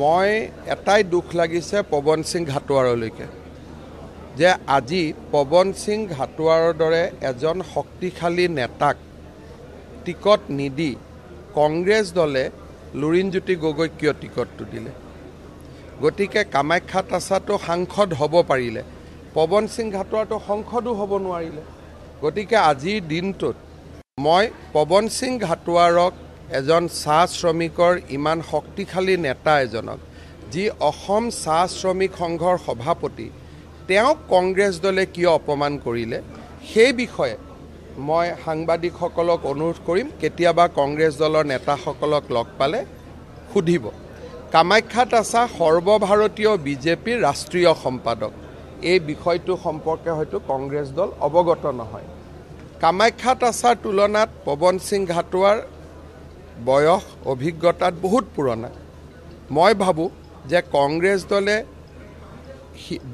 মই এটাই দুখ লাগিছে পৱন সিং ঘাটোৱাৰলৈকে যে আজি পৱন সিং ঘাটোৱাৰৰ দৰে এজন শক্তিশালী নেতাক টিকট নিদি কংগ্ৰেছ দলে লুৰিণজ্যোতি গগৈ কিয় টিকটটো দিলে গতিকে কামাখ্যা তাচাটো সাংসদ হ'ব পাৰিলে পৱন সিং ঘাটোৱাৰটো সাংসদো হ'ব নোৱাৰিলে গতিকে আজিৰ দিনটোত মই পৱন সিং ঘাটোৱাৰক এজন চাহ শ্ৰমিকৰ ইমান শক্তিশালী নেতা এজনক যি অসম চাহ শ্ৰমিক সংঘৰ সভাপতি তেওঁক কংগ্ৰেছ দলে কিয় অপমান কৰিলে সেই বিষয়ে মই সাংবাদিকসকলক অনুৰোধ কৰিম কেতিয়াবা কংগ্ৰেছ দলৰ নেতাসকলক লগ পালে সুধিব কামাখ্যাত আছা সৰ্বভাৰতীয় বিজেপিৰ ৰাষ্ট্ৰীয় সম্পাদক এই বিষয়টো সম্পৰ্কে হয়তো কংগ্ৰেছ দল অৱগত নহয় কামাখ্যাত আছাৰ তুলনাত পৱন সিং ঘাটোৱাৰ বয়স অভিজ্ঞতাত বহুত পুৰণা মই ভাবোঁ যে কংগ্ৰেছ দলে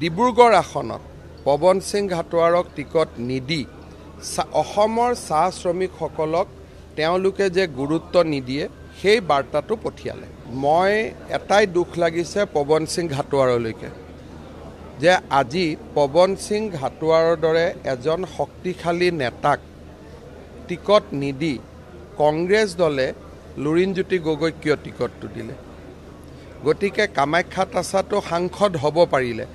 ডিব্ৰুগড় আসনত পৱন সিং ঘাটোৱাৰক টিকট নিদি অসমৰ চাহ শ্ৰমিকসকলক তেওঁলোকে যে গুৰুত্ব নিদিয়ে সেই বাৰ্তাটো পঠিয়ালে মই এটাই দুখ লাগিছে পৱন সিং ঘাটোৱাৰলৈকে যে আজি পৱন সিং ঘাটোৱাৰৰ দৰে এজন শক্তিশালী নেতাক টিকট নিদি কংগ্ৰেছ দলে লুৰিণজ্যোতি গগৈক কিয় টিকটটো দিলে গতিকে কামাখ্যা তাচাটো সাংসদ হ'ব পাৰিলে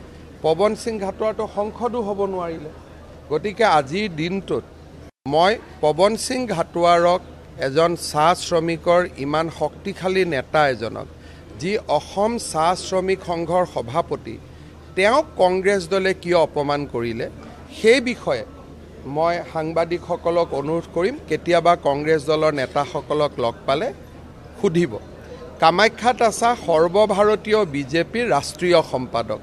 পৱন সিং ঘাটোৱাৰটো সাংসদো হ'ব নোৱাৰিলে গতিকে আজিৰ দিনটোত মই পৱন সিং ঘাটোৱাৰক এজন চাহ শ্ৰমিকৰ ইমান শক্তিশালী নেতা এজনক যি অসম চাহ শ্ৰমিক সংঘৰ সভাপতি তেওঁক কংগ্ৰেছ দলে কিয় অপমান কৰিলে সেই বিষয়ে মই সাংবাদিকসকলক অনুৰোধ কৰিম কেতিয়াবা কংগ্ৰেছ দলৰ নেতাসকলক লগ পালে সুধিব কামাখ্যাত আছা সৰ্বভাৰতীয় বিজেপিৰ ৰাষ্ট্ৰীয় সম্পাদক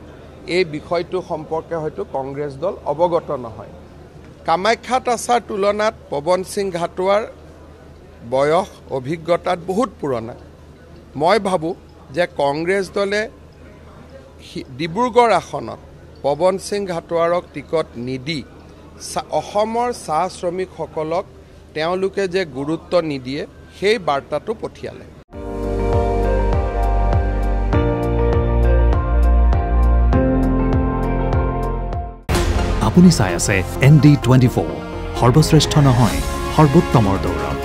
এই বিষয়টো সম্পৰ্কে হয়তো কংগ্ৰেছ দল অৱগত নহয় কামাখ্যাত আছাৰ তুলনাত পৱন সিং ঘাটোৱাৰ বয়স অভিজ্ঞতাত বহুত পুৰণা মই ভাবোঁ যে কংগ্ৰেছ দলে ডিব্ৰুগড় আসনত পৱন সিং ঘাটোৱাৰক টিকট নিদি অসমৰ চাহ শ্ৰমিকসকলক তেওঁলোকে যে গুৰুত্ব নিদিয়ে সেই বাৰ্তাটো পঠিয়ালে আপুনি চাই আছে এন ডি টুৱেণ্টি ফ'ৰ সৰ্বশ্ৰেষ্ঠ নহয় সৰ্বোত্তমৰ দৌৰা